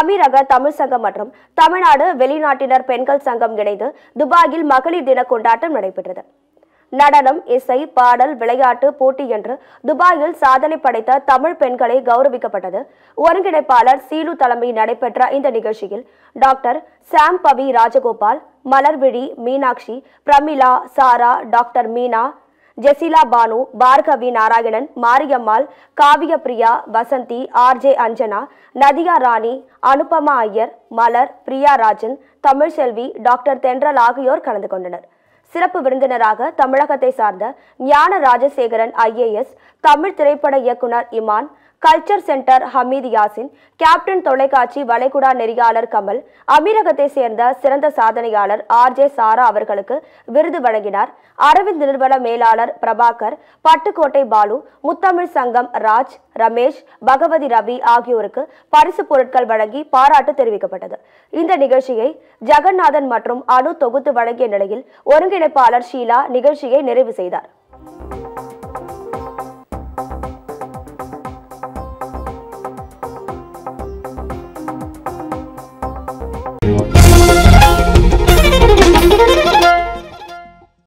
அமீரக தமிழ் சங்கம் மற்றும் தமிழ்நாடு வெளிநாட்டினர் பெண்கள் சங்கம் இணைந்து துபாயில் மகளிர் தின கொண்டாட்டம் நடைபெற்றது நடனம் இசை பாடல் விளையாட்டு போட்டி என்று துபாயில் சாதனை படைத்த தமிழ் பெண்களை கௌரவிக்கப்பட்டது ஒருங்கிணைப்பாளர் சீலு தலைமை நடைபெற்ற இந்த நிகழ்ச்சியில் doctor Sam Pavi Rajagopal Malarvizhi Meenakshi Pramila Sara doctor Meena Jesila Banu Bhargavi Narayanan Mariammal Kaviya Priya Vasanthi RJ Anjana Nadiya Rani Anupama Iyer Malar Priya Rajan Tamilselvi doctor Thendral ஆகியோர் கலந்து கொண்டனர் சிறப்பு விருந்தினராக தமிழகத்தை சார்ந்த ஞான ராஜசேகரன் ஐஏஎஸ் தமிழ் திரைப்பட இயக்குனர் Iman culture centre Hameed Yasin captain தொலைக்காட்சி வளைகுடா நெறியாளர் கமல் அமீரகத்தை சேர்ந்த சிறந்த சாதனையாளர் ஆர் ஜே சாரா அவர்களுக்கு விருது வழங்கினார் அரவிந்த் நிறுவன மேலாளர் பிரபாகர் பட்டுக்கோட்டை பாலு முத்தமிழ் சங்கம் ராஜ் ரமேஷ் பகவதி ரவி ஆகியோருக்கு பரிசு பொருட்கள் வழங்கி பாராட்டு தெரிவிக்கப்பட்டது இந்த நிகழ்ச்சியை ஜெகநாதன் மற்றும் அணு தொகுத்து வழங்கிய நிலையில் ஒருங்கிணைப்பாளர் ஷீலா நிகழ்ச்சியை நிறைவு செய்தார்